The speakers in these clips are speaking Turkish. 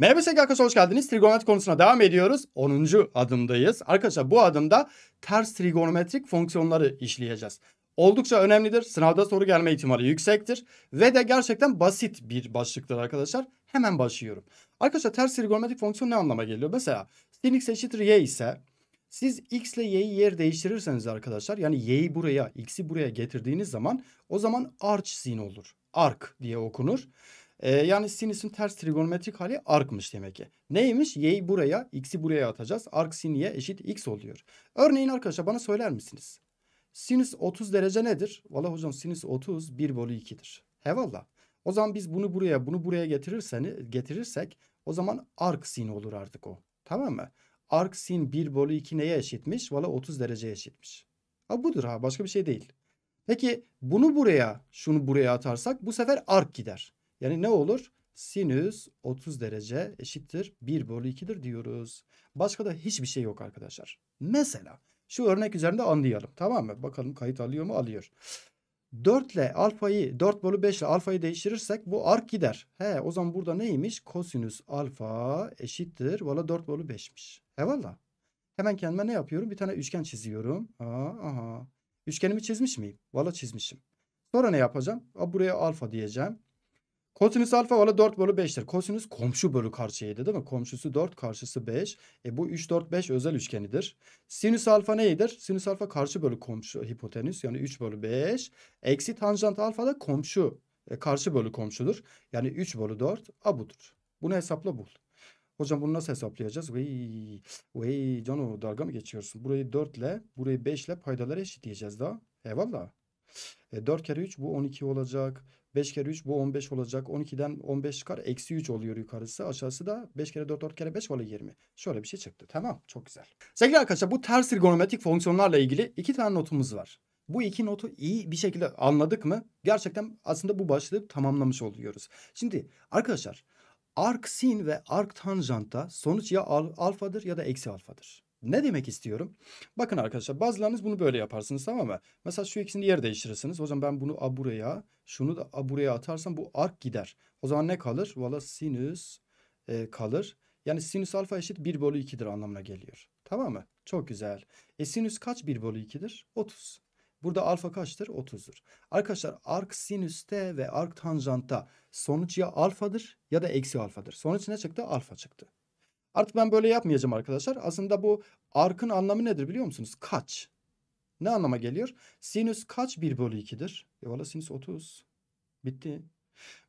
Merhaba sevgili arkadaşlar hoş geldiniz. Trigonometri konusuna devam ediyoruz. 10. adımdayız. Arkadaşlar bu adımda ters trigonometrik fonksiyonları işleyeceğiz. Oldukça önemlidir. Sınavda soru gelme ihtimali yüksektir. Ve de gerçekten basit bir başlıktır arkadaşlar. Hemen başlıyorum. Arkadaşlar ters trigonometrik fonksiyon ne anlama geliyor? Mesela sin x eşittir y ise siz x ile y'yi yer değiştirirseniz arkadaşlar yani y'yi buraya x'i buraya getirdiğiniz zaman o zaman arch sin olur. Ark diye okunur. E, yani sinüsün ters trigonometrik hali arkmış demek ki. Neymiş? Y'yi buraya, x'i buraya atacağız. Arc sin y eşit x oluyor. Örneğin arkadaşlar bana söyler misiniz? Sinüs 30 derece nedir? Valla hocam sinüs 30 1 bölü 2'dir. He valla. O zaman biz bunu buraya bunu buraya getirirseni getirirsek o zaman arc sin olur artık o. Tamam mı? Arc sin 1 bölü 2 neye eşitmiş? Valla 30 dereceye eşitmiş. Ha budur ha başka bir şey değil. Peki bunu buraya şunu buraya atarsak bu sefer ark gider. Yani ne olur? Sinüs 30 derece eşittir 1 bölü 2'dir diyoruz. Başka da hiçbir şey yok arkadaşlar. Mesela şu örnek üzerinde anlayalım tamam mı? Bakalım kayıt alıyor mu? Alıyor. 4 ile alfayı 4 bölü 5 ile alfayı değiştirirsek bu ark gider. He o zaman burada neymiş? Kosinüs alfa eşittir. Valla 4 bölü 5'miş. He valla. Hemen kendime ne yapıyorum? Bir tane üçgen çiziyorum. Aha, aha. Üçgenimi çizmiş miyim? Valla çizmişim. Sonra ne yapacağım? buraya alfa diyeceğim. Kosinüs alfa valla 4 bölü 5'tir. Kosinüs komşu bölü karşı değil mi? Komşusu 4 karşısı 5. E bu 3 4 5 özel üçgenidir. Sinüs alfa neydir? Sinüs alfa karşı bölü komşu hipotenüs yani 3 bölü 5. Eksi tanjant alfa da komşu e, karşı bölü komşudur. Yani 3 bölü 4 a budur. Bunu hesapla bul. Hocam bunu nasıl hesaplayacağız? Vey, vey canım dalga mı geçiyorsun? Burayı 4 ile burayı 5 ile paydaları eşitleyeceğiz daha. Eyvallah. E, 4 kere 3 bu 12 olacak. 5 kere 3 bu 15 olacak. 12'den 15 çıkar. Eksi 3 oluyor yukarısı. Aşağısı da 5 kere 4 4 kere 5 oluyor 20. Şöyle bir şey çıktı. Tamam çok güzel. Sevgili arkadaşlar bu ters trigonometrik fonksiyonlarla ilgili iki tane notumuz var. Bu iki notu iyi bir şekilde anladık mı? Gerçekten aslında bu başlığı tamamlamış oluyoruz. Şimdi arkadaşlar arc sin ve arc tanjantta sonuç ya al alfadır ya da eksi alfadır. Ne demek istiyorum? Bakın arkadaşlar bazılarınız bunu böyle yaparsınız tamam mı? Mesela şu ikisini yer değiştirirsiniz. O zaman ben bunu a buraya, şunu da a buraya atarsam bu ark gider. O zaman ne kalır? Valla sinüs e, kalır. Yani sinüs alfa eşit 1 bölü 2'dir anlamına geliyor. Tamam mı? Çok güzel. E sinüs kaç 1 bölü 2'dir? 30. Burada alfa kaçtır? 30'dur. Arkadaşlar ark sinüste ve ark tanjantta sonuç ya alfadır ya da eksi alfadır. Sonuç ne çıktı? Alfa çıktı. Artık ben böyle yapmayacağım arkadaşlar. Aslında bu arkın anlamı nedir biliyor musunuz? Kaç. Ne anlama geliyor? Sinüs kaç 1 bölü 2'dir? E valla sinüs 30. Bitti.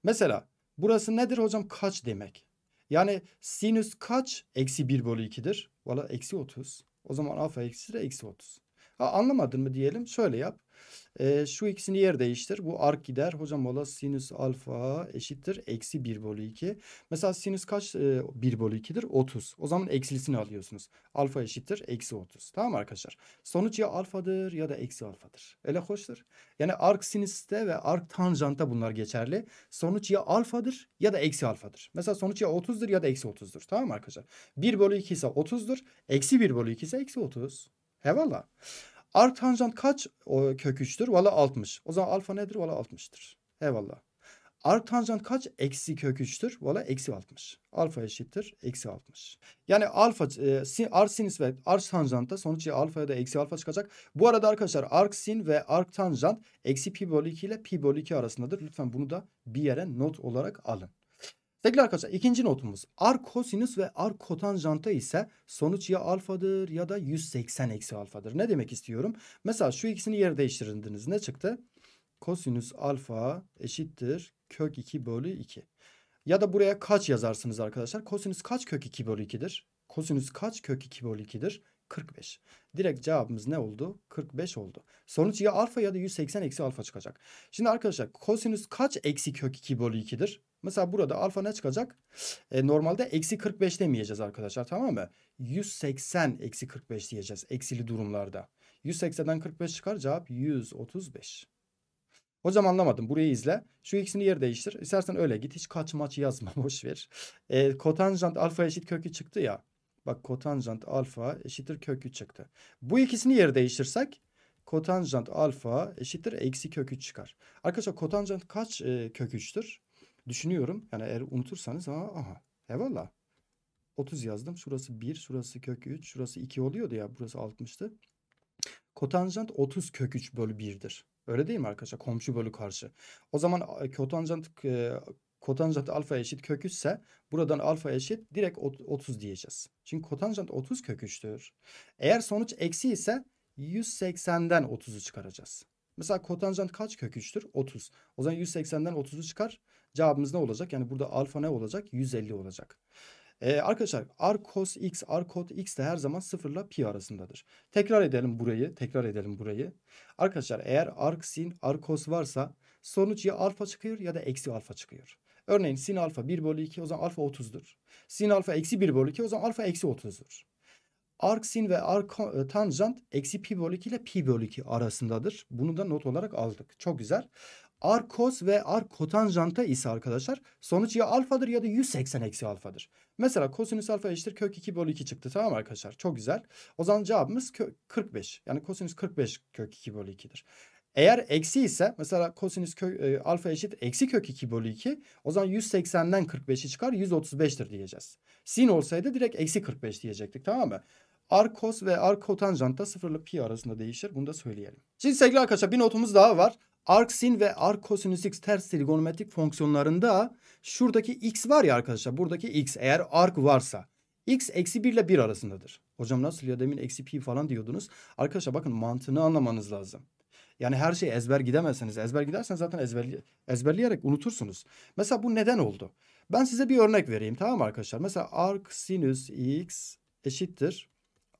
Mesela burası nedir hocam? Kaç demek. Yani sinüs kaç? Eksi 1 bölü 2'dir. Valla eksi 30. O zaman alfa eksi de eksi 30 anlamadın mı diyelim şöyle yap. E, şu ikisini yer değiştir. Bu ark gider. Hocam valla sinüs alfa eşittir. Eksi 1 bölü 2. Mesela sinüs kaç? E, 1 bölü 2'dir. 30. O zaman eksilisini alıyorsunuz. Alfa eşittir. Eksi 30. Tamam arkadaşlar? Sonuç ya alfadır ya da eksi alfadır. Öyle hoştur. Yani ark sinüste ve ark tanjanta bunlar geçerli. Sonuç ya alfadır ya da eksi alfadır. Mesela sonuç ya 30'dur ya da eksi 30'dur. Tamam arkadaşlar? 1 bölü 2 ise 30'dur. Eksi 1 bölü 2 ise eksi 30. He valla. kaç o kök 3'tür? Valla 60. O zaman alfa nedir? Valla 60'tır. He valla. kaç? Eksi kök 3'tür. Valla eksi 60. Alfa eşittir. Eksi 60. Yani alfa, e, sin, arc sinüs ve arc tanjantta sonuçta alfa ya da eksi alfa çıkacak. Bu arada arkadaşlar arc sin ve arc tanjant eksi pi bölü 2 ile pi bölü 2 arasındadır. Lütfen bunu da bir yere not olarak alın. Sevgili arkadaşlar ikinci notumuz arc kosinüs ve arc kotanjanta ise sonuç ya alfadır ya da 180 eksi alfadır. Ne demek istiyorum? Mesela şu ikisini yer değiştirdiniz ne çıktı? Kosinüs alfa eşittir kök 2 bölü 2. Ya da buraya kaç yazarsınız arkadaşlar? Kosinüs kaç kök 2 bölü 2'dir? Kosinüs kaç kök 2 bölü 2'dir? 45. Direkt cevabımız ne oldu? 45 oldu. Sonuç ya alfa ya da 180 eksi alfa çıkacak. Şimdi arkadaşlar kosinüs kaç eksi kök 2 bölü 2'dir? Mesela burada alfa ne çıkacak? E, normalde eksi 45 demeyeceğiz arkadaşlar tamam mı? 180 eksi 45 diyeceğiz eksili durumlarda. 180'den 45 çıkar cevap 135. Hocam anlamadım burayı izle. Şu ikisini yer değiştir. İstersen öyle git hiç kaç maç yazma boş ver. E, kotanjant alfa eşit kökü çıktı ya. Bak kotanjant alfa eşittir kökü çıktı. Bu ikisini yer değiştirsek kotanjant alfa eşittir eksi kökü çıkar. Arkadaşlar kotanjant kaç e, kök 3'tür? düşünüyorum. Yani eğer unutursanız ha aha eyvallah. 30 yazdım. Şurası 1, şurası kök 3, şurası 2 oluyordu ya. Burası 60'tı. Kotanjant 30 kök 3 bölü 1'dir. Öyle değil mi arkadaşlar? Komşu bölü karşı. O zaman e, kotanjant e, kotanjant alfa eşit kök 3 ise buradan alfa eşit direkt 30 diyeceğiz. Çünkü kotanjant 30 kök 3'tür. Eğer sonuç eksi ise 180'den 30'u çıkaracağız. Mesela kotanjant kaç kök 3'tür? 30. O zaman 180'den 30'u çıkar. Cevabımız ne olacak? Yani burada alfa ne olacak? 150 olacak. Ee, arkadaşlar r cos x, r cot x de her zaman sıfırla pi arasındadır. Tekrar edelim burayı, tekrar edelim burayı. Arkadaşlar eğer arc sin, r cos varsa sonuç ya alfa çıkıyor ya da eksi alfa çıkıyor. Örneğin sin alfa 1 bölü 2 o zaman alfa 30'dur. Sin alfa eksi 1 bölü 2 o zaman alfa eksi 30'dur. Arc sin ve arc e, tanjant eksi pi bölü 2 ile pi bölü 2 arasındadır. Bunu da not olarak aldık. Çok güzel. Arkos ve arkotanjanta ise arkadaşlar sonuç ya alfadır ya da 180 eksi alfadır. Mesela kosinüs alfa eşittir kök 2 bölü 2 çıktı tamam arkadaşlar çok güzel. O zaman cevabımız 45 yani kosinüs 45 kök 2 bölü 2'dir. Eğer eksi ise mesela kosinüs kök, e, alfa eşit eksi kök 2 bölü 2 o zaman 180'den 45'i çıkar 135'tir diyeceğiz. Sin olsaydı direkt eksi 45 diyecektik tamam mı? Arkos ve arkotanjanta da sıfırla pi arasında değişir. Bunu da söyleyelim. Şimdi sevgili arkadaşlar bir notumuz daha var. Arksin ve arc x ters trigonometrik fonksiyonlarında şuradaki x var ya arkadaşlar. Buradaki x eğer arc varsa x eksi 1 ile 1 arasındadır. Hocam nasıl ya demin eksi pi falan diyordunuz. Arkadaşlar bakın mantığını anlamanız lazım. Yani her şey ezber gidemezseniz ezber giderseniz zaten ezberli, ezberleyerek unutursunuz. Mesela bu neden oldu? Ben size bir örnek vereyim tamam mı arkadaşlar? Mesela arc sinüs x eşittir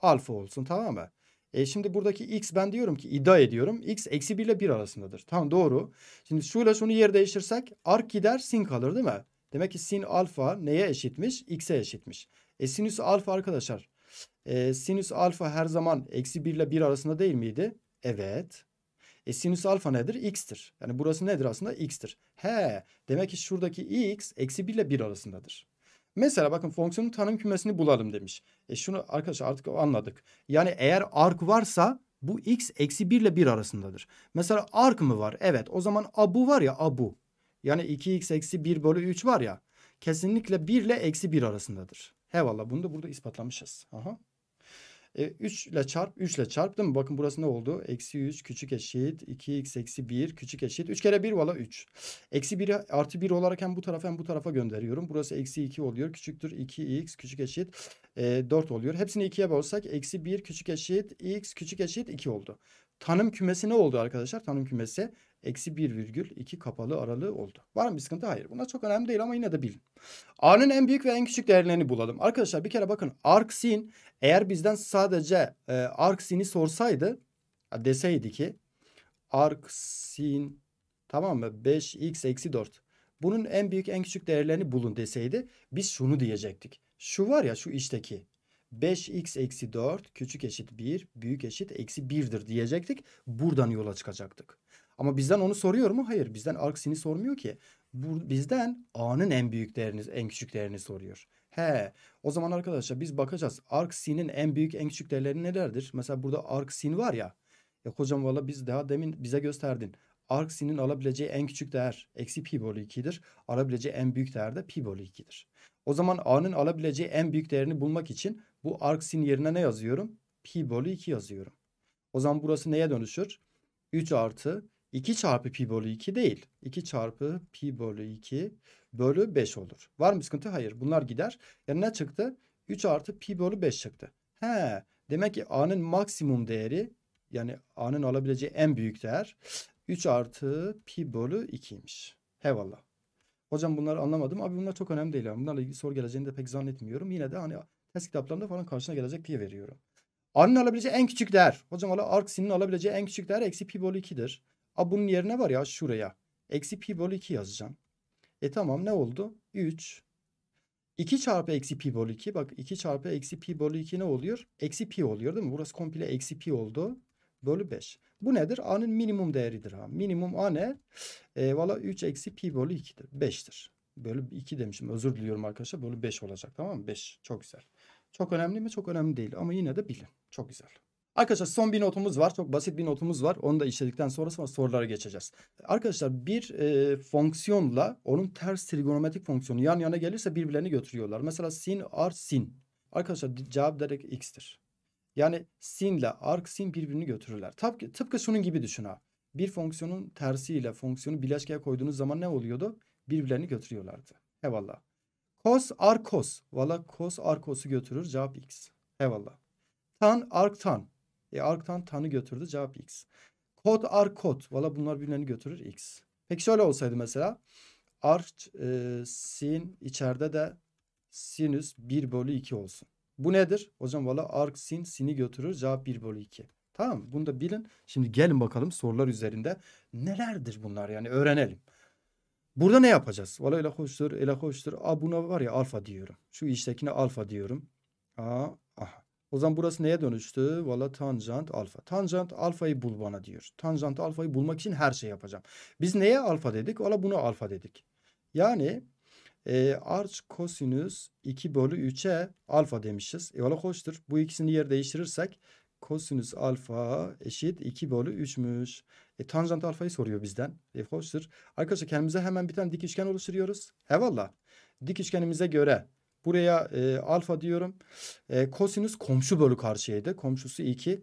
alfa olsun tamam mı? E şimdi buradaki x ben diyorum ki iddia ediyorum. x eksi 1 ile 1 arasındadır. Tamam doğru. Şimdi şuyla şunu yer değiştirsek ark gider sin kalır değil mi? Demek ki sin alfa neye eşitmiş? x'e eşitmiş. E sinüs alfa arkadaşlar. E, sinüs alfa her zaman eksi 1 ile 1 arasında değil miydi? Evet. E sinüs alfa nedir? X'tir. Yani burası nedir aslında? X'tir. He demek ki şuradaki x eksi 1 ile 1 arasındadır. Mesela bakın fonksiyonun tanım kümesini bulalım demiş. E şunu arkadaşlar artık anladık. Yani eğer ark varsa bu x eksi 1 ile 1 arasındadır. Mesela ark mı var? Evet o zaman abu var ya abu. Yani 2x eksi 1 bölü 3 var ya. Kesinlikle 1 ile eksi 1 arasındadır. He valla bunu da burada ispatlamışız. Aha. E, 3 ile çarp 3 ile çarp değil mi? Bakın burası ne oldu? Eksi 3 küçük eşit 2x eksi 1 küçük eşit 3 kere 1 valla 3. Eksi 1 artı 1 olarak hem bu tarafa hem bu tarafa gönderiyorum. Burası eksi 2 oluyor. Küçüktür 2x küçük eşit e, 4 oluyor. Hepsini 2'ye bölsek eksi 1 küçük eşit x küçük eşit 2 oldu. Tanım kümesi ne oldu arkadaşlar? Tanım kümesi eksi 1,2 kapalı aralığı oldu. Var mı bir sıkıntı? Hayır. Bunlar çok önemli değil ama yine de bilin. A'nın en büyük ve en küçük değerlerini bulalım. Arkadaşlar bir kere bakın arcsin eğer bizden sadece e, arc sorsaydı deseydi ki arcsin tamam mı 5x eksi 4 bunun en büyük en küçük değerlerini bulun deseydi biz şunu diyecektik. Şu var ya şu işteki 5x eksi 4 küçük eşit 1 büyük eşit eksi 1'dir diyecektik. Buradan yola çıkacaktık. Ama bizden onu soruyor mu? Hayır. Bizden arksini sormuyor ki. Bu, bizden A'nın en büyük değerini, en küçük değerini soruyor. He. O zaman arkadaşlar biz bakacağız. Arksinin en büyük, en küçük değerleri nelerdir? Mesela burada arksin var ya. Ya hocam valla biz daha demin bize gösterdin. Arksinin alabileceği en küçük değer eksi pi bölü 2'dir. Alabileceği en büyük değer de pi bölü 2'dir. O zaman A'nın alabileceği en büyük değerini bulmak için bu arksin yerine ne yazıyorum? Pi bölü 2 yazıyorum. O zaman burası neye dönüşür? 3 artı 2 çarpı pi bölü 2 değil. 2 çarpı pi bölü 2 bölü 5 olur. Var mı sıkıntı? Hayır. Bunlar gider. Yani ne çıktı? 3 artı pi bölü 5 çıktı. He. Demek ki a'nın maksimum değeri yani a'nın alabileceği en büyük değer 3 artı pi bölü 2'ymiş. Hevallah. Hocam bunları anlamadım. Abi bunlar çok önemli değil. Yani. Bunlarla ilgili soru geleceğini de pek zannetmiyorum. Yine de hani test kitaplarında falan karşına gelecek diye veriyorum. A'nın alabileceği en küçük değer. Hocam ala arksinin alabileceği en küçük değer eksi pi bölü 2'dir. A bunun yerine var ya şuraya. Eksi pi bölü 2 yazacağım. E tamam ne oldu? 3. 2 çarpı eksi pi bölü 2. Bak 2 çarpı eksi pi bölü 2 ne oluyor? Eksi pi oluyor değil mi? Burası komple eksi pi oldu. Bölü 5. Bu nedir? A'nın minimum değeridir. Ha. Minimum A ne? E, Valla 3 eksi pi bölü 2'dir. 5'tir. Bölü 2 demişim. Özür diliyorum arkadaşlar. Bölü 5 olacak tamam mı? 5. Çok güzel. Çok önemli mi? Çok önemli değil. Ama yine de bilin. Çok güzel. Arkadaşlar son bir notumuz var. Çok basit bir notumuz var. Onu da işledikten sonra sorulara geçeceğiz. Arkadaşlar bir e, fonksiyonla onun ters trigonometrik fonksiyonu yan yana gelirse birbirlerini götürüyorlar. Mesela sin r sin. Arkadaşlar cevap direkt x'tir. Yani sin ile arc sin birbirini götürürler. Tıpkı, tıpkı şunun gibi düşün ha. Bir fonksiyonun tersiyle fonksiyonu bileşkeye koyduğunuz zaman ne oluyordu? Birbirlerini götürüyorlardı. Eyvallah. Cos arkos. Valla cos arkos'u götürür. Cevap x. Eyvallah. Tan arc tan. E arktan tanı götürdü cevap x. Kod ar kod. Valla bunlar birbirlerini götürür x. Peki şöyle olsaydı mesela. Ar e, sin içeride de sinüs 1 bölü 2 olsun. Bu nedir? Hocam valla arc sin sin'i götürür cevap 1 bölü 2. Tamam mı? Bunu da bilin. Şimdi gelin bakalım sorular üzerinde nelerdir bunlar yani öğrenelim. Burada ne yapacağız? Valla ele hoştur, ele hoştur. A buna var ya alfa diyorum. Şu iştekine alfa diyorum. A, aha. O zaman burası neye dönüştü? Valla tanjant alfa. Tanjant alfayı bul bana diyor. Tanjant alfayı bulmak için her şeyi yapacağım. Biz neye alfa dedik? Valla bunu alfa dedik. Yani e, arç kosinüs 2 bölü 3'e alfa demişiz. E valla hoştur. Bu ikisini yer değiştirirsek kosinüs alfa eşit 2 bölü 3'müş. E, tanjant alfayı soruyor bizden. E, hoştur. Arkadaşlar kendimize hemen bir tane dik üçgen oluşturuyoruz. Eyvallah. Dik üçgenimize göre Buraya e, alfa diyorum. E, kosinüs komşu bölü karşıydı. Komşusu 2.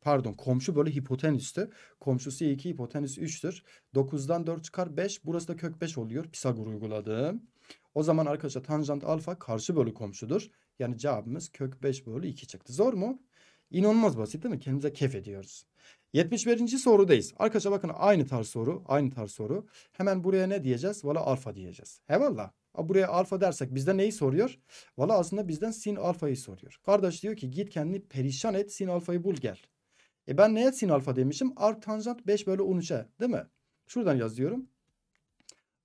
Pardon komşu bölü hipotenüstü. Komşusu 2 hipotenüs 3'tür. 9'dan 4 çıkar 5. Burası da kök 5 oluyor. Pisagor uyguladım. O zaman arkadaşlar tanjant alfa karşı bölü komşudur. Yani cevabımız kök 5 bölü 2 çıktı. Zor mu? İnanılmaz basit değil mi? Kendimize kef ediyoruz. 71. sorudayız. Arkadaşlar bakın aynı tarz soru. Aynı tarz soru. Hemen buraya ne diyeceğiz? Valla alfa diyeceğiz. He valla buraya alfa dersek bizden neyi soruyor? Valla aslında bizden sin alfayı soruyor. Kardeş diyor ki git kendini perişan et sin alfayı bul gel. E ben neye sin alfa demişim? Ark tanjant 5 bölü 13'e değil mi? Şuradan yazıyorum.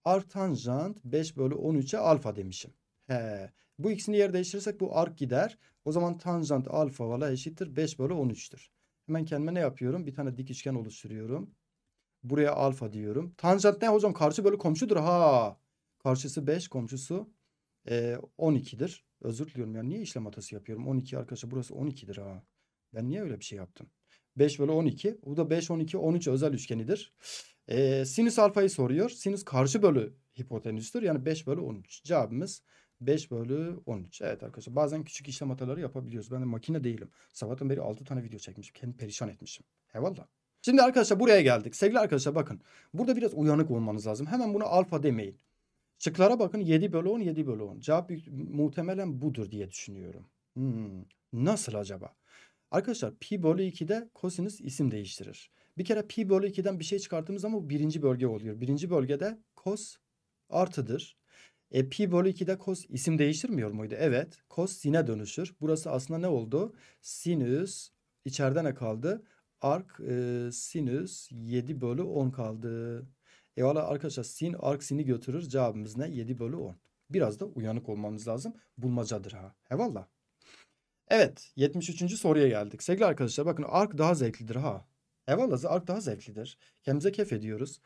Ark tanjant 5 bölü 13'e alfa demişim. He. Bu ikisini yer değiştirirsek bu ark gider. O zaman tanjant alfa valla eşittir 5 bölü 13'tür. Hemen kendime ne yapıyorum? Bir tane dik üçgen oluşturuyorum. Buraya alfa diyorum. Tanjant ne hocam? Karşı bölü komşudur ha. Parçası 5, komşusu e, 12'dir. Özür diliyorum yani niye işlem hatası yapıyorum? 12 arkadaşlar burası 12'dir ha. Ben niye öyle bir şey yaptım? 5 bölü 12. Bu da 5, 12, 13 özel üçgenidir. E, sinüs alfayı soruyor. Sinüs karşı bölü hipotenüstür. Yani 5 bölü 13. Cevabımız 5 bölü 13. Evet arkadaşlar bazen küçük işlem hataları yapabiliyoruz. Ben de makine değilim. Sabahtan beri 6 tane video çekmişim. Kendimi perişan etmişim. Eyvallah. Şimdi arkadaşlar buraya geldik. Sevgili arkadaşlar bakın. Burada biraz uyanık olmanız lazım. Hemen buna alfa demeyin. Çıklara bakın 7 bölü 10, 7 bölü 10. Cevap muhtemelen budur diye düşünüyorum. Hmm, nasıl acaba? Arkadaşlar pi bölü 2'de kosinüs isim değiştirir. Bir kere pi bölü 2'den bir şey çıkarttığımız zaman bu birinci bölge oluyor. Birinci bölgede kos artıdır. E pi bölü 2'de kos isim değiştirmiyor muydu? Evet. Kos sine dönüşür. Burası aslında ne oldu? Sinüs içeride ne kaldı? Ark e, sinüs 7 bölü 10 kaldı. Eyvallah arkadaşlar sin arc sin'i götürür. Cevabımız ne? 7 bölü 10. Biraz da uyanık olmamız lazım. Bulmacadır ha. Eyvallah. Evet 73. soruya geldik. Sevgili arkadaşlar bakın ark daha zevklidir ha. Eyvallah ark daha zevklidir. Kendimize kef ediyoruz.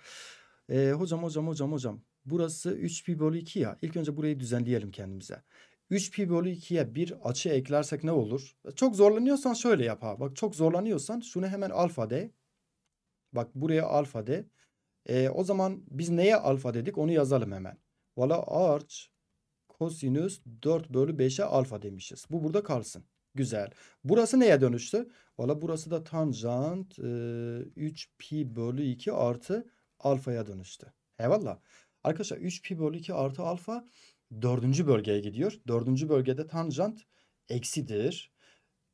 Ee, hocam hocam hocam hocam. Burası 3 pi bölü 2 ya. İlk önce burayı düzenleyelim kendimize. 3 pi bölü 2'ye bir açı eklersek ne olur? Çok zorlanıyorsan şöyle yap ha. Bak çok zorlanıyorsan şunu hemen alfa de. Bak buraya alfa de. E, o zaman biz neye alfa dedik onu yazalım hemen. Valla arç kosinüs 4 bölü 5'e alfa demişiz. Bu burada kalsın. Güzel. Burası neye dönüştü? Valla burası da tanjant e, 3 pi bölü 2 artı alfaya dönüştü. Eyvallah. Arkadaşlar 3 pi bölü 2 artı alfa dördüncü bölgeye gidiyor. Dördüncü bölgede tanjant eksidir.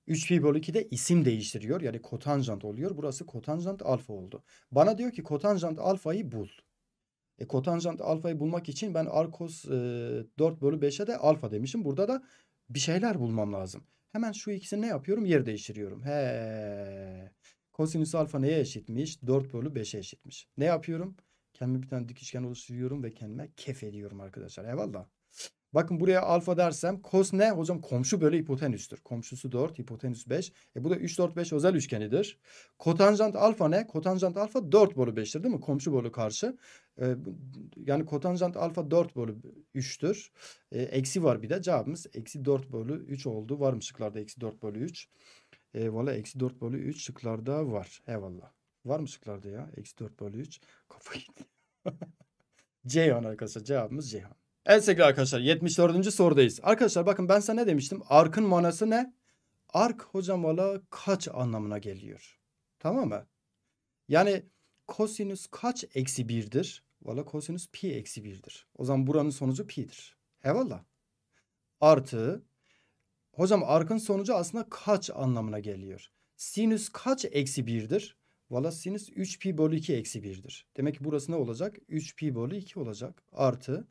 3pi bölü 2 de isim değiştiriyor. Yani kotanjant oluyor. Burası kotanjant alfa oldu. Bana diyor ki kotanjant alfayı bul. E, kotanjant alfayı bulmak için ben arcos e, 4 bölü 5'e de alfa demişim. Burada da bir şeyler bulmam lazım. Hemen şu ikisini ne yapıyorum? Yer değiştiriyorum. He. Kosinüs alfa neye eşitmiş? 4 bölü 5'e eşitmiş. Ne yapıyorum? Kendime bir tane dik üçgen oluşturuyorum ve kendime kef ediyorum arkadaşlar. Eyvallah. Bakın buraya alfa dersem kos ne? Hocam komşu bölü hipotenüstür. Komşusu 4, hipotenüs 5. E bu da 3, 4, 5 özel üçgenidir. Kotanjant alfa ne? Kotanjant alfa 4 bölü 5'tir değil mi? Komşu bölü karşı. E, yani kotanjant alfa 4 bölü 3'tür. E, eksi var bir de cevabımız eksi 4 bölü 3 oldu. Var mı şıklarda eksi 4 bölü 3? E, Valla eksi 4 bölü 3 şıklarda var. Eyvallah. Var mı şıklarda ya? Eksi 4 bölü 3. Kafa gitti. Ceyhan arkadaşlar cevabımız Ceyhan. Evet sevgili arkadaşlar 74. sorudayız. Arkadaşlar bakın ben sana ne demiştim? Arkın manası ne? Ark hocam valla kaç anlamına geliyor. Tamam mı? Yani kosinüs kaç eksi birdir? Valla kosinüs pi eksi birdir. O zaman buranın sonucu pi'dir. Eyvallah. Artı hocam arkın sonucu aslında kaç anlamına geliyor? Sinüs kaç eksi birdir? Valla sinüs 3 pi bölü 2 eksi birdir. Demek ki burası ne olacak? 3 pi bölü 2 olacak. Artı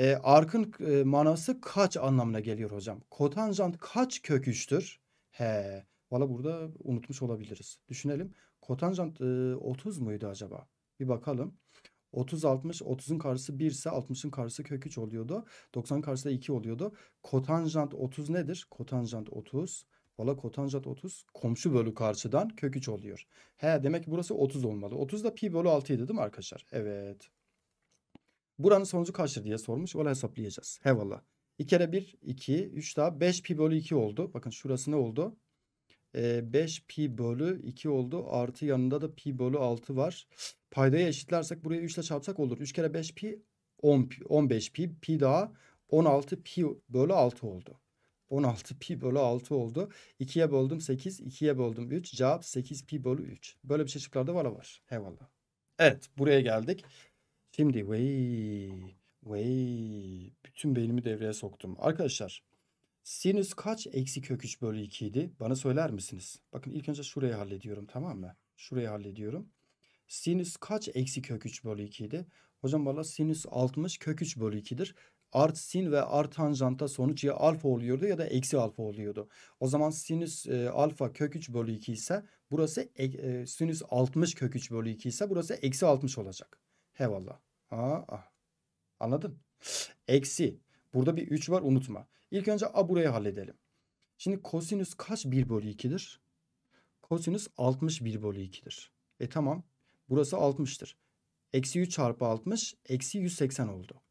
e, arkın e, manası kaç anlamına geliyor hocam? Kotanjant kaç kök He. Valla burada unutmuş olabiliriz. Düşünelim. Kotanjant e, 30 muydu acaba? Bir bakalım. 30 60 30'un karşısı 1 ise 60'ın karşısı köküç oluyordu. 90'ın karşısı da 2 oluyordu. Kotanjant 30 nedir? Kotanjant 30 Valla kotanjant 30 komşu bölü karşıdan köküç oluyor. He demek ki burası 30 olmalı. 30 da pi bölü 6 idi değil mi arkadaşlar? Evet. Buranın sonucu kaçtır diye sormuş. Onu hesaplayacağız. Hevalla. 2 kere 1 2 3 daha 5 pi bölü 2 oldu. Bakın şurası ne oldu? E, ee, 5 pi bölü 2 oldu. Artı yanında da pi bölü 6 var. Paydayı eşitlersek burayı 3 ile çarpsak olur. 3 kere 5 pi 10 pi, 15 pi pi daha 16 pi bölü 6 oldu. 16 pi bölü 6 oldu. 2'ye böldüm 8, 2'ye böldüm 3. Cevap 8 pi bölü 3. Böyle bir çeşitlerde şıklarda var var. Eyvallah. Evet buraya geldik. Şimdi vey vey bütün beynimi devreye soktum. Arkadaşlar sinüs kaç eksi kök 3 bölü 2 idi? Bana söyler misiniz? Bakın ilk önce şurayı hallediyorum tamam mı? Şurayı hallediyorum. Sinüs kaç eksi kök 3 bölü 2 idi? Hocam valla sinüs 60 kök 3 bölü 2'dir. Art sin ve art tanjanta sonuç ya alfa oluyordu ya da eksi alfa oluyordu. O zaman sinüs e, alfa kök 3 bölü 2 ise burası e, e, sinüs 60 kök 3 bölü 2 ise burası eksi 60 olacak. He Aa, anladın? Eksi. Burada bir 3 var unutma. İlk önce a burayı halledelim. Şimdi kosinüs kaç 1 bölü 2'dir? Kosinüs 61 bölü 2'dir. E tamam. Burası 60'tır. Eksi 3 çarpı 60 eksi 180 oldu.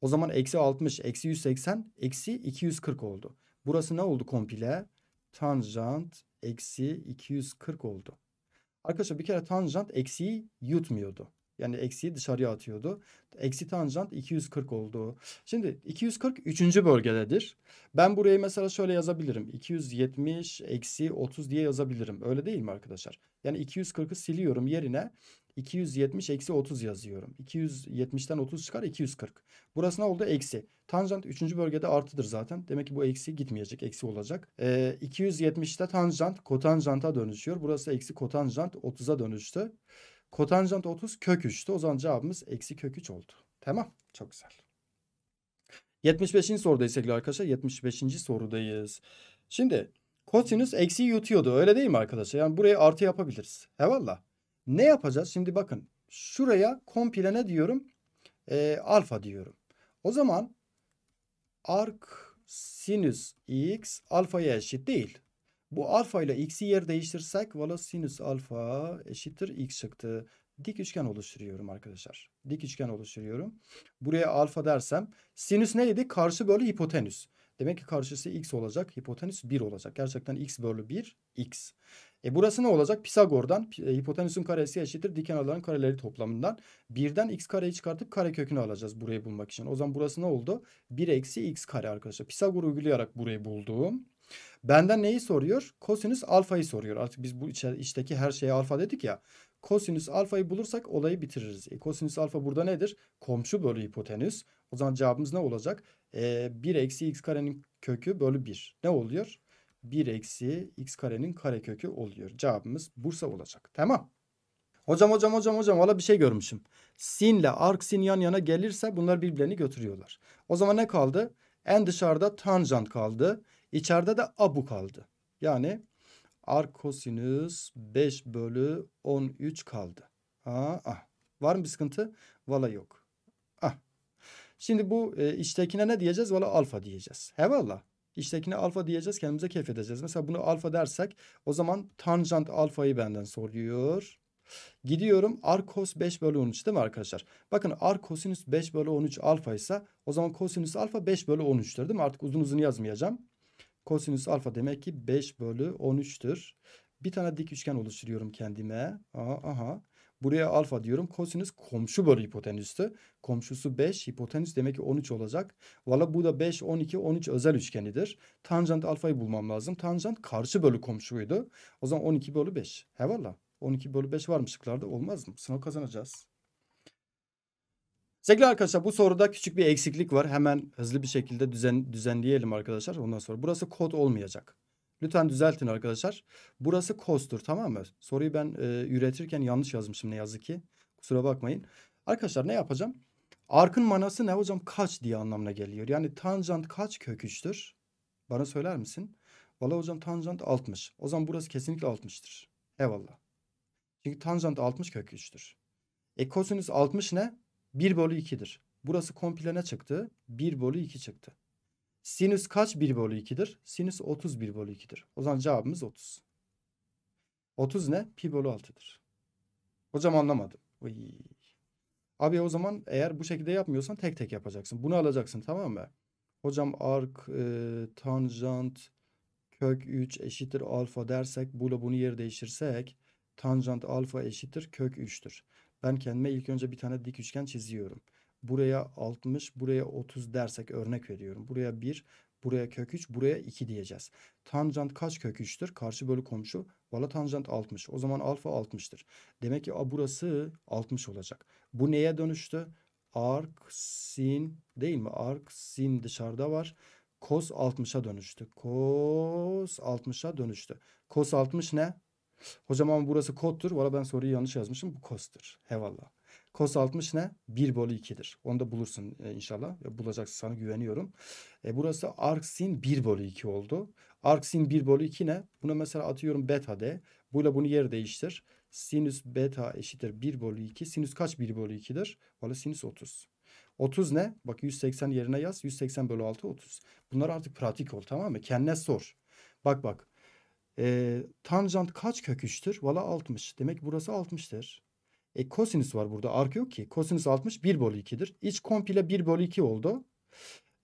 O zaman eksi 60 eksi 180 eksi 240 oldu. Burası ne oldu komple? Tanjant eksi 240 oldu. Arkadaşlar bir kere tanjant eksiği yutmuyordu. Yani eksiyi dışarıya atıyordu. Eksi tanjant 240 oldu. Şimdi 240 üçüncü bölgededir. Ben burayı mesela şöyle yazabilirim. 270 eksi 30 diye yazabilirim. Öyle değil mi arkadaşlar? Yani 240'ı siliyorum yerine 270 eksi 30 yazıyorum. 270'ten 30 çıkar 240. Burası ne oldu? Eksi. Tanjant 3. bölgede artıdır zaten. Demek ki bu eksi gitmeyecek. Eksi olacak. Ee, 270'te tanjant kotanjanta dönüşüyor. Burası eksi kotanjant 30'a dönüştü. Kotanjant 30 kök 3'tü. O zaman cevabımız eksi kök 3 oldu. Tamam. Çok güzel. 75. sorudayız sevgili arkadaşlar. 75. sorudayız. Şimdi kosinüs eksi yutuyordu. Öyle değil mi arkadaşlar? Yani buraya artı yapabiliriz. Hevalla. Ne yapacağız? Şimdi bakın. Şuraya komple ne diyorum? Ee, alfa diyorum. O zaman ark sinüs x alfaya eşit değil. Bu alfa ile x'i yer değiştirsek valla sinüs alfa eşittir x çıktı. Dik üçgen oluşturuyorum arkadaşlar. Dik üçgen oluşturuyorum. Buraya alfa dersem sinüs neydi? Karşı bölü hipotenüs. Demek ki karşısı x olacak. Hipotenüs 1 olacak. Gerçekten x bölü 1 x. E burası ne olacak? Pisagor'dan e, hipotenüsün karesi eşittir dik kenarların kareleri toplamından. 1'den x kareyi çıkartıp kare kökünü alacağız burayı bulmak için. O zaman burası ne oldu? 1 eksi x kare arkadaşlar. Pisagor uygulayarak burayı bulduğum. Benden neyi soruyor? Kosinüs alfayı soruyor. Artık biz bu içteki her şeye alfa dedik ya. Kosinüs alfayı bulursak olayı bitiririz. E, kosinüs alfa burada nedir? Komşu bölü hipotenüs. O zaman cevabımız ne olacak? E, 1 eksi x karenin kökü bölü 1. Ne oluyor? 1 eksi x karenin karekökü oluyor. Cevabımız Bursa olacak. Tamam. Hocam hocam hocam hocam valla bir şey görmüşüm. Sin ile arksin yan yana gelirse bunlar birbirlerini götürüyorlar. O zaman ne kaldı? En dışarıda tanjant kaldı. İçeride de abu kaldı. Yani arkosinüs 5 bölü 13 kaldı. Aa, ah. Var mı bir sıkıntı? Valla yok. Ah. Şimdi bu e, içtekine ne diyeceğiz? Valla alfa diyeceğiz. He valla. İçtekine alfa diyeceğiz kendimize keyif edeceğiz. Mesela bunu alfa dersek o zaman tanjant alfayı benden soruyor. Gidiyorum arkos 5 bölü 13 değil mi arkadaşlar? Bakın arkosinüs 5 bölü 13 alfa ise o zaman kosinüs alfa 5 bölü 13'tür değil mi? Artık uzun uzun yazmayacağım. Kosinüs alfa demek ki 5 bölü 13'tür. Bir tane dik üçgen oluşturuyorum kendime. Aha, aha. Buraya alfa diyorum. Kosinüs komşu bölü hipotenüstü. Komşusu 5. Hipotenüs demek ki 13 olacak. Valla bu da 5, 12, 13 özel üçgenidir. Tanjant alfayı bulmam lazım. Tanjant karşı bölü komşuydu. O zaman 12 bölü 5. He valla. 12 bölü 5 varmışlıklarda olmaz mı? Sınav kazanacağız. Sevgili arkadaşlar bu soruda küçük bir eksiklik var. Hemen hızlı bir şekilde düzen, düzenleyelim arkadaşlar. Ondan sonra burası kod olmayacak. Lütfen düzeltin arkadaşlar. Burası kostur tamam mı? Soruyu ben e, üretirken yanlış yazmışım ne yazık ki. Kusura bakmayın. Arkadaşlar ne yapacağım? Arkın manası ne hocam? Kaç diye anlamına geliyor. Yani tanjant kaç kök 3'tür? Bana söyler misin? Valla hocam tanjant 60. O zaman burası kesinlikle 60'tır. Eyvallah. Çünkü tanjant 60 kök 3'tür. E kosinüs 60 ne? 1 bölü 2'dir. Burası komple ne çıktı? 1 bölü 2 çıktı. Sinüs kaç 1 bölü 2'dir? Sinüs 30 1 bölü 2'dir. O zaman cevabımız 30. 30 ne? Pi bölü 6'dır. Hocam anlamadım. Uy. Abi o zaman eğer bu şekilde yapmıyorsan tek tek yapacaksın. Bunu alacaksın tamam mı? Hocam ark, e, tanjant, kök 3 eşittir alfa dersek bunu bunu yer değiştirsek tanjant alfa eşittir kök 3'tür. Ben kendime ilk önce bir tane dik üçgen çiziyorum. Buraya 60, buraya 30 dersek örnek veriyorum. Buraya 1, buraya kök 3, buraya 2 diyeceğiz. Tanjant kaç kök 3'tür? Karşı bölü komşu. Valla tanjant 60. O zaman alfa 60'tır. Demek ki a, burası 60 olacak. Bu neye dönüştü? Arc sin değil mi? Arc sin dışarıda var. Kos 60'a dönüştü. Kos 60'a dönüştü. Kos 60 ne? Hocam ama burası kodtur. Valla ben soruyu yanlış yazmışım. Bu kostur. Hevalla. Kos 60 ne? 1 bölü 2'dir. Onu da bulursun e, inşallah. bulacaksın sana güveniyorum. E, burası arcsin 1 bölü 2 oldu. Arcsin 1 bölü 2 ne? Buna mesela atıyorum beta de. Buyla bunu yer değiştir. Sinüs beta eşittir 1 bölü 2. Sinüs kaç 1 bölü 2'dir? Valla sinüs 30. 30 ne? Bak 180 yerine yaz. 180 bölü 6 30. Bunlar artık pratik ol tamam mı? Kendine sor. Bak bak e, tanjant kaç kök Valla 60. Demek burası 60'tır. E kosinüs var burada. Arka yok ki. Kosinüs 60 1 bölü 2'dir. İç komple 1 bölü 2 oldu.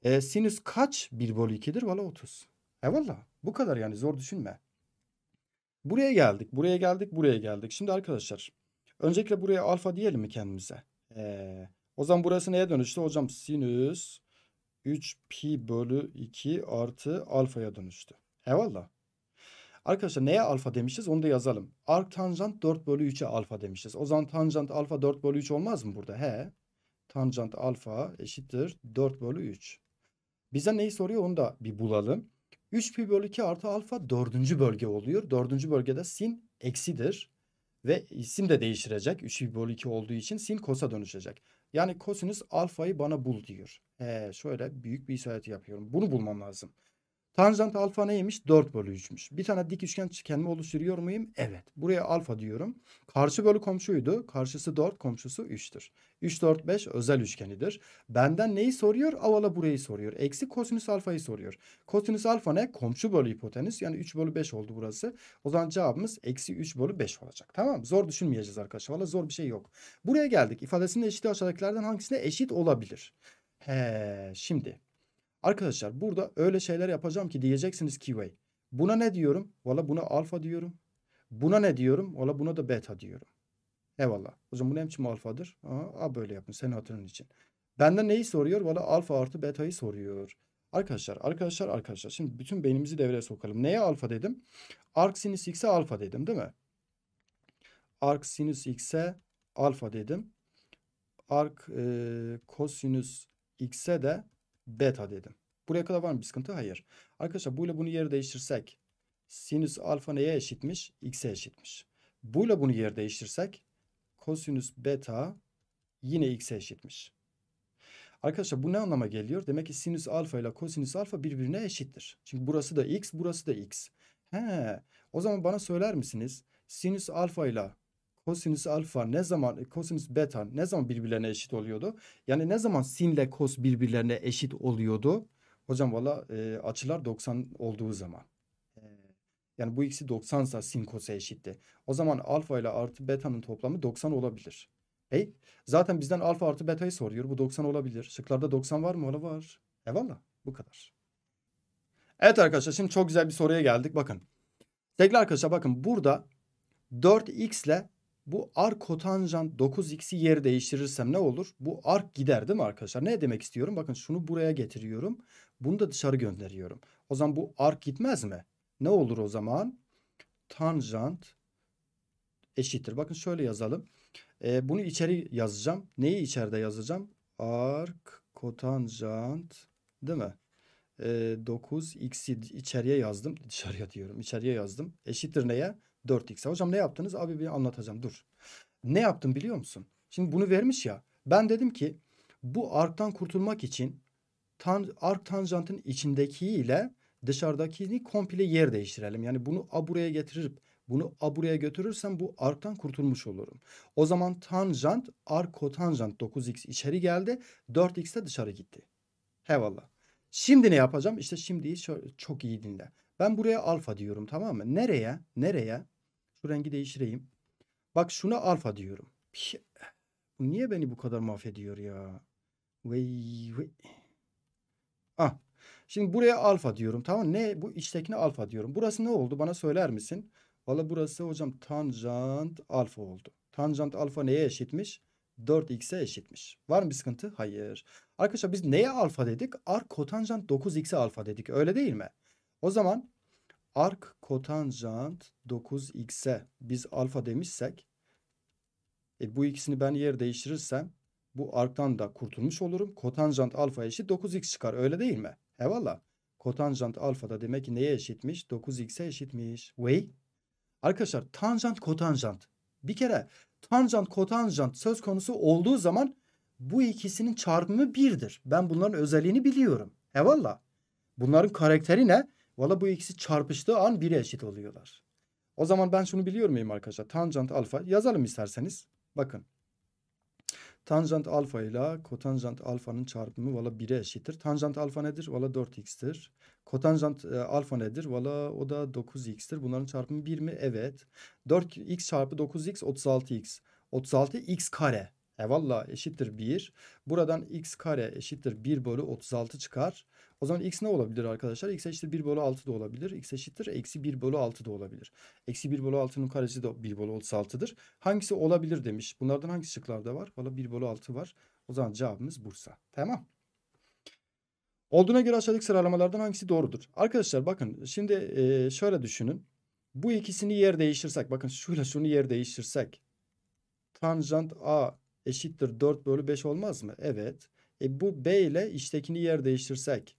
E, sinüs kaç 1 bölü 2'dir? Valla 30. E valla bu kadar yani zor düşünme. Buraya geldik. Buraya geldik. Buraya geldik. Şimdi arkadaşlar öncelikle buraya alfa diyelim mi kendimize? E, o zaman burası neye dönüştü? Hocam sinüs 3 pi bölü 2 artı alfaya dönüştü. E valla. Arkadaşlar neye alfa demişiz onu da yazalım. Ark tanjant 4 bölü 3'e alfa demişiz. O zaman tanjant alfa 4 bölü 3 olmaz mı burada? He. Tanjant alfa eşittir 4 bölü 3. Bize neyi soruyor onu da bir bulalım. 3 pi bölü 2 artı alfa dördüncü bölge oluyor. Dördüncü bölgede sin eksidir. Ve sin de değiştirecek. 3 pi bölü 2 olduğu için sin kosa dönüşecek. Yani kosinüs alfayı bana bul diyor. Ee, şöyle büyük bir işaret yapıyorum. Bunu bulmam lazım. Tanjant alfa neymiş? 4 bölü 3'müş. Bir tane dik üçgen kendimi oluşturuyor muyum? Evet. Buraya alfa diyorum. Karşı bölü komşuydu. Karşısı 4, komşusu 3'tür. 3, 4, 5 özel üçgenidir. Benden neyi soruyor? Avala burayı soruyor. Eksi kosinüs alfayı soruyor. Kosinüs alfa ne? Komşu bölü hipotenüs. Yani 3 bölü 5 oldu burası. O zaman cevabımız eksi 3 bölü 5 olacak. Tamam Zor düşünmeyeceğiz arkadaşlar. Valla zor bir şey yok. Buraya geldik. İfadesinin eşit aşağıdakilerden hangisine eşit olabilir? He, şimdi Arkadaşlar burada öyle şeyler yapacağım ki diyeceksiniz ki way. Buna ne diyorum? Valla buna alfa diyorum. Buna ne diyorum? Valla buna da beta diyorum. Eyvallah. O zaman bu ne biçim alfadır? Aa, a böyle yapın senin hatırın için. Benden neyi soruyor? Valla alfa artı beta'yı soruyor. Arkadaşlar, arkadaşlar, arkadaşlar. Şimdi bütün beynimizi devreye sokalım. Neye alfa dedim? Arc sinüs x'e alfa dedim değil mi? Arc sinüs x'e alfa dedim. Arc e, kosinüs x'e de beta dedim. Buraya kadar var mı bir sıkıntı? Hayır. Arkadaşlar bu bunu yeri değiştirsek sinüs alfa neye eşitmiş? X'e eşitmiş. Bu bunu yeri değiştirsek kosinüs beta yine X'e eşitmiş. Arkadaşlar bu ne anlama geliyor? Demek ki sinüs alfa ile kosinüs alfa birbirine eşittir. Çünkü burası da X, burası da X. He, o zaman bana söyler misiniz? Sinüs alfa ile kosinüs alfa ne zaman e, kosinüs beta ne zaman birbirlerine eşit oluyordu? Yani ne zaman sin ile kos birbirlerine eşit oluyordu? Hocam valla e, açılar 90 olduğu zaman. E, yani bu ikisi 90 sa sin kosa eşitti. O zaman alfa ile artı beta'nın toplamı 90 olabilir. E, zaten bizden alfa artı beta'yı soruyor. Bu 90 olabilir. Şıklarda 90 var mı? Ola var. Eyvallah. Bu kadar. Evet arkadaşlar şimdi çok güzel bir soruya geldik. Bakın. Sevgili arkadaşlar bakın burada 4x ile bu arc kotanjant 9x'i yer değiştirirsem ne olur? Bu ark gider değil mi arkadaşlar? Ne demek istiyorum? Bakın şunu buraya getiriyorum. Bunu da dışarı gönderiyorum. O zaman bu ark gitmez mi? Ne olur o zaman? Tanjant eşittir. Bakın şöyle yazalım. Ee, bunu içeri yazacağım. Neyi içeride yazacağım? Arc kotanjant değil mi? Ee, 9x'i içeriye yazdım. Dışarıya diyorum. İçeriye yazdım. Eşittir neye? 4 x Hocam ne yaptınız? Abi bir anlatacağım dur. Ne yaptım biliyor musun? Şimdi bunu vermiş ya. Ben dedim ki bu arktan kurtulmak için tan ark tanjantın içindeki ile dışarıdakini komple yer değiştirelim. Yani bunu a buraya getirip bunu a buraya götürürsem bu arktan kurtulmuş olurum. O zaman tanjant ark kotanjant 9x içeri geldi. 4x de dışarı gitti. Hevallah. Şimdi ne yapacağım? İşte şimdi çok iyi dinle. Ben buraya alfa diyorum tamam mı? Nereye? Nereye? Şu rengi değiştireyim. Bak şuna alfa diyorum. Bu niye beni bu kadar mahvediyor ya? Vey vey. Ah. Şimdi buraya alfa diyorum. Tamam ne? Bu içtekine alfa diyorum. Burası ne oldu? Bana söyler misin? Valla burası hocam tanjant alfa oldu. Tanjant alfa neye eşitmiş? 4x'e eşitmiş. Var mı bir sıkıntı? Hayır. Arkadaşlar biz neye alfa dedik? Arkotanjant 9x'e alfa dedik. Öyle değil mi? O zaman Ark kotanjant 9x'e biz alfa demişsek e, bu ikisini ben yer değiştirirsem bu arktan da kurtulmuş olurum. Kotanjant alfa eşit 9x çıkar öyle değil mi? Eyvallah. Kotanjant alfa da demek ki neye eşitmiş? 9x'e eşitmiş. Way. Arkadaşlar tanjant kotanjant. Bir kere tanjant kotanjant söz konusu olduğu zaman bu ikisinin çarpımı birdir. Ben bunların özelliğini biliyorum. Eyvallah. Bunların karakteri ne? Valla bu ikisi çarpıştığı an biri eşit oluyorlar. O zaman ben şunu biliyor muyum arkadaşlar? Tanjant alfa yazalım isterseniz. Bakın. Tanjant alfa ile kotanjant alfanın çarpımı valla 1'e eşittir. Tanjant alfa nedir? Valla 4x'tir. Kotanjant e, alfa nedir? Valla o da 9x'tir. Bunların çarpımı 1 mi? Evet. 4x çarpı 9x 36x. 36x kare. E valla eşittir 1. Buradan x kare eşittir 1 bölü 36 çıkar. O zaman x ne olabilir arkadaşlar? x eşittir 1 bölü 6 da olabilir. x eşittir eksi 1 bölü 6 da olabilir. Eksi 1 bölü 6'nın karesi de 1 bölü 36'dır. Hangisi olabilir demiş. Bunlardan hangi şıklarda var? Valla 1 bölü 6 var. O zaman cevabımız Bursa. Tamam. Olduğuna göre aşağıdaki sıralamalardan hangisi doğrudur? Arkadaşlar bakın şimdi e, şöyle düşünün. Bu ikisini yer değiştirsek bakın şuyla şunu yer değiştirsek tanjant a eşittir 4 bölü 5 olmaz mı? Evet. E bu b ile içtekini yer değiştirsek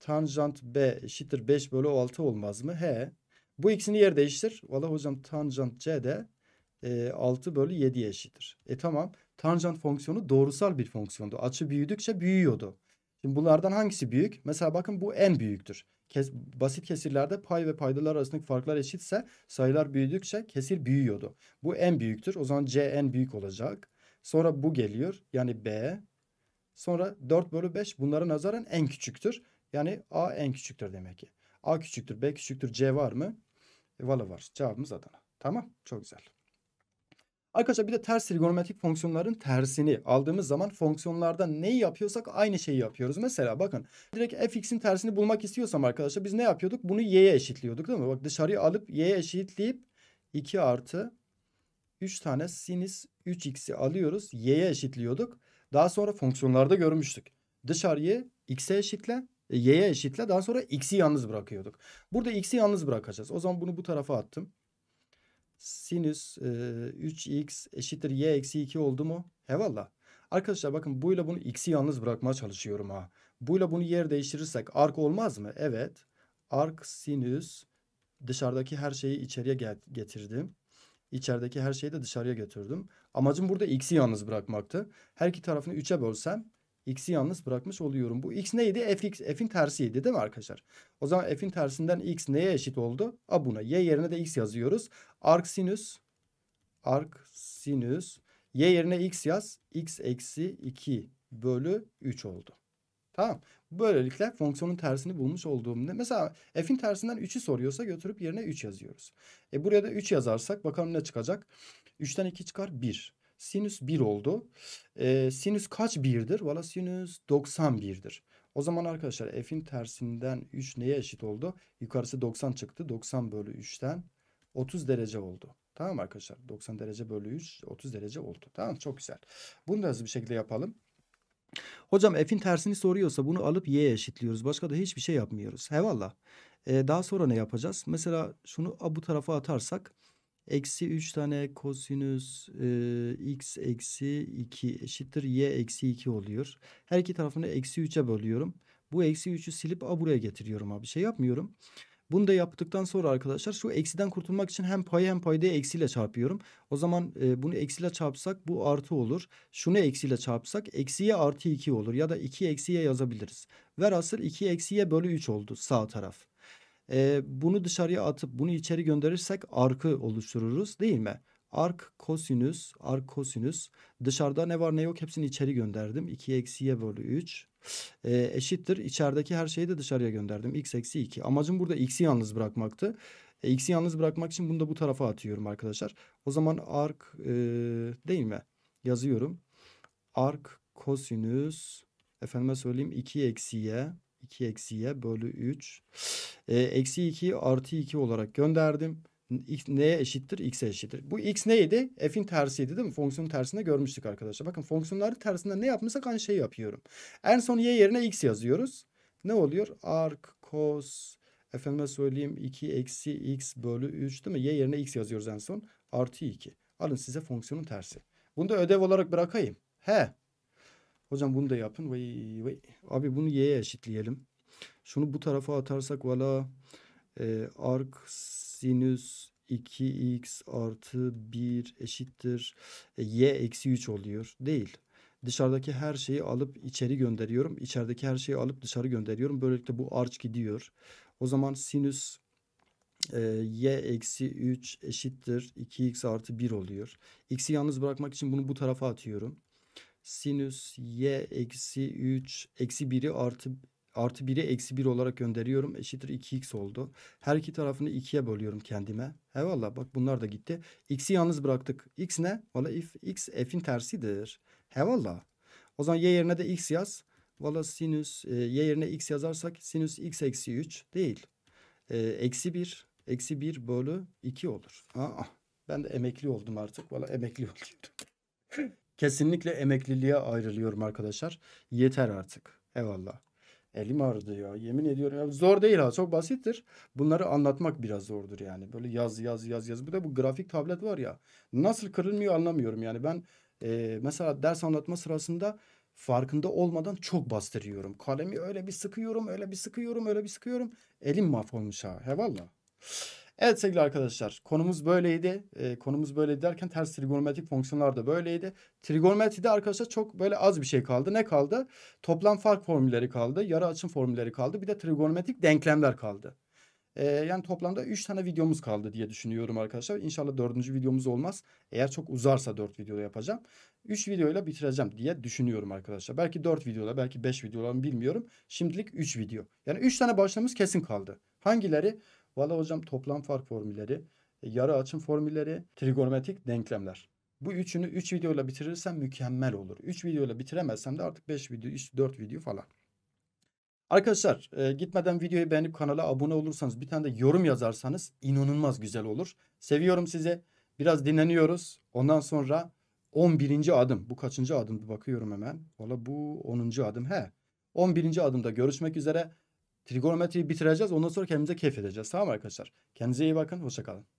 tanjant b eşittir 5 bölü 6 olmaz mı? He. Bu ikisini yer değiştir. Valla hocam tanjant c de e, 6 bölü 7 eşittir. E tamam. Tanjant fonksiyonu doğrusal bir fonksiyondu. Açı büyüdükçe büyüyordu. Şimdi bunlardan hangisi büyük? Mesela bakın bu en büyüktür. Kes, basit kesirlerde pay ve paydalar arasındaki farklar eşitse sayılar büyüdükçe kesir büyüyordu. Bu en büyüktür. O zaman c en büyük olacak. Sonra bu geliyor. Yani b. Sonra 4 bölü 5 bunlara nazaran en küçüktür. Yani A en küçüktür demek ki. A küçüktür, B küçüktür, C var mı? E, Valla var. Cevabımız Adana. Tamam. Çok güzel. Arkadaşlar bir de ters trigonometrik fonksiyonların tersini aldığımız zaman fonksiyonlarda ne yapıyorsak aynı şeyi yapıyoruz. Mesela bakın direkt fx'in tersini bulmak istiyorsam arkadaşlar biz ne yapıyorduk? Bunu y'ye eşitliyorduk değil mi? Bak dışarıyı alıp y'ye eşitleyip 2 artı 3 tane sinüs 3x'i alıyoruz. y'ye eşitliyorduk. Daha sonra fonksiyonlarda görmüştük. Dışarıyı x'e eşitle y'ye eşitle daha sonra x'i yalnız bırakıyorduk. Burada x'i yalnız bırakacağız. O zaman bunu bu tarafa attım. Sinüs e, 3x eşittir y eksi 2 oldu mu? Hevalla. Arkadaşlar bakın buyla bunu x'i yalnız bırakmaya çalışıyorum ha. Buyla bunu yer değiştirirsek ark olmaz mı? Evet. Ark sinüs dışarıdaki her şeyi içeriye getirdim. İçerideki her şeyi de dışarıya götürdüm. Amacım burada x'i yalnız bırakmaktı. Her iki tarafını 3'e bölsem x'i yalnız bırakmış oluyorum. Bu x neydi? fx, f'in tersiydi değil mi arkadaşlar? O zaman f'in tersinden x neye eşit oldu? A buna. Y yerine de x yazıyoruz. Arc sinüs. Arc sinüs. Y yerine x yaz. x eksi 2 bölü 3 oldu. Tamam. Böylelikle fonksiyonun tersini bulmuş olduğumda mesela f'in tersinden 3'ü soruyorsa götürüp yerine 3 yazıyoruz. E buraya da 3 yazarsak bakalım ne çıkacak? 3'ten 2 çıkar 1. Sinüs 1 oldu. E, sinüs kaç 1'dir? Valla sinüs 91'dir. O zaman arkadaşlar f'in tersinden 3 neye eşit oldu? Yukarısı 90 çıktı. 90 bölü 3'ten 30 derece oldu. Tamam arkadaşlar 90 derece bölü 3 30 derece oldu. Tamam çok güzel. Bunu da hızlı bir şekilde yapalım. Hocam f'in tersini soruyorsa bunu alıp y'ye eşitliyoruz. Başka da hiçbir şey yapmıyoruz. He Ee, daha sonra ne yapacağız? Mesela şunu bu tarafa atarsak Eksi 3 tane kosinüs e, x eksi 2 eşittir y eksi 2 oluyor. Her iki tarafını eksi 3'e bölüyorum. Bu eksi 3'ü silip a buraya getiriyorum abi. Şey yapmıyorum. Bunu da yaptıktan sonra arkadaşlar şu eksiden kurtulmak için hem payı hem paydayı eksiyle çarpıyorum. O zaman e, bunu eksiyle çarpsak bu artı olur. Şunu eksiyle çarpsak eksiye artı 2 olur. Ya da 2 eksiye yazabiliriz. Ver asıl 2 eksiye bölü 3 oldu sağ taraf. E, bunu dışarıya atıp bunu içeri gönderirsek arkı oluştururuz değil mi? Ark kosinüs, ark kosinüs. Dışarıda ne var ne yok hepsini içeri gönderdim. 2 eksi y bölü 3 e, ee, eşittir. İçerideki her şeyi de dışarıya gönderdim. X eksi 2. Amacım burada x'i yalnız bırakmaktı. E, x'i yalnız bırakmak için bunu da bu tarafa atıyorum arkadaşlar. O zaman ark e, değil mi? Yazıyorum. Ark kosinüs efendime söyleyeyim 2 eksi y. 2 eksi y bölü 3. E, eksi 2 artı 2 olarak gönderdim. X neye eşittir? X'e eşittir. Bu X neydi? F'in tersiydi değil mi? Fonksiyonun tersinde görmüştük arkadaşlar. Bakın fonksiyonların tersinde ne yapmışsak aynı şeyi yapıyorum. En son y yerine X yazıyoruz. Ne oluyor? Arc, cos, efendime söyleyeyim 2 eksi X bölü 3 değil mi? Y yerine X yazıyoruz en son. Artı 2. Alın size fonksiyonun tersi. Bunu da ödev olarak bırakayım. He Hocam bunu da yapın. Vay, vay. Abi bunu y'ye eşitleyelim. Şunu bu tarafa atarsak valla e, ark sinüs 2x artı 1 eşittir. E, y eksi 3 oluyor. Değil. Dışarıdaki her şeyi alıp içeri gönderiyorum. İçerideki her şeyi alıp dışarı gönderiyorum. Böylelikle bu arç gidiyor. O zaman sinüs e, y eksi 3 eşittir 2x artı 1 oluyor. x'i yalnız bırakmak için bunu bu tarafa atıyorum sinüs y eksi 3 eksi 1'i artı artı 1'i eksi 1 olarak gönderiyorum. Eşittir 2x oldu. Her iki tarafını 2'ye bölüyorum kendime. Eyvallah bak bunlar da gitti. X'i yalnız bıraktık. X ne? Valla if, x f'in tersidir. Eyvallah. O zaman y yerine de x yaz. Valla sinüs e, y yerine x yazarsak sinüs x eksi 3 değil. E, eksi 1 eksi 1 bölü 2 olur. Aa, ben de emekli oldum artık. Valla emekli oldum. Kesinlikle emekliliğe ayrılıyorum arkadaşlar. Yeter artık. Eyvallah. Elim ağrıdı ya. Yemin ediyorum. Ya zor değil ha. Çok basittir. Bunları anlatmak biraz zordur yani. Böyle yaz yaz yaz yaz. bu da bu grafik tablet var ya. Nasıl kırılmıyor anlamıyorum yani. Ben e, mesela ders anlatma sırasında farkında olmadan çok bastırıyorum. Kalemi öyle bir sıkıyorum, öyle bir sıkıyorum, öyle bir sıkıyorum. Elim mahvolmuş ha. Eyvallah. Evet sevgili arkadaşlar konumuz böyleydi. E, konumuz böyle derken ters trigonometrik fonksiyonlar da böyleydi. Trigonometride arkadaşlar çok böyle az bir şey kaldı. Ne kaldı? Toplam fark formülleri kaldı. Yarı açım formülleri kaldı. Bir de trigonometrik denklemler kaldı. E, yani toplamda 3 tane videomuz kaldı diye düşünüyorum arkadaşlar. İnşallah 4. videomuz olmaz. Eğer çok uzarsa 4 videoda yapacağım. 3 videoyla bitireceğim diye düşünüyorum arkadaşlar. Belki 4 videoda belki 5 videoda bilmiyorum. Şimdilik 3 video. Yani 3 tane başlığımız kesin kaldı. Hangileri? Valla hocam toplam fark formülleri, e, yarı açım formülleri, trigonometrik denklemler. Bu üçünü 3 üç videoyla bitirirsem mükemmel olur. 3 videoyla bitiremezsem de artık 5 video, 4 video falan. Arkadaşlar e, gitmeden videoyu beğenip kanala abone olursanız bir tane de yorum yazarsanız inanılmaz güzel olur. Seviyorum sizi. Biraz dinleniyoruz. Ondan sonra 11. adım. Bu kaçıncı adımdı bakıyorum hemen. Valla bu 10. adım. He. 11. adımda görüşmek üzere. Trigonometriyi bitireceğiz. Ondan sonra kendimize keyif edeceğiz. Tamam arkadaşlar? Kendinize iyi bakın. Hoşçakalın.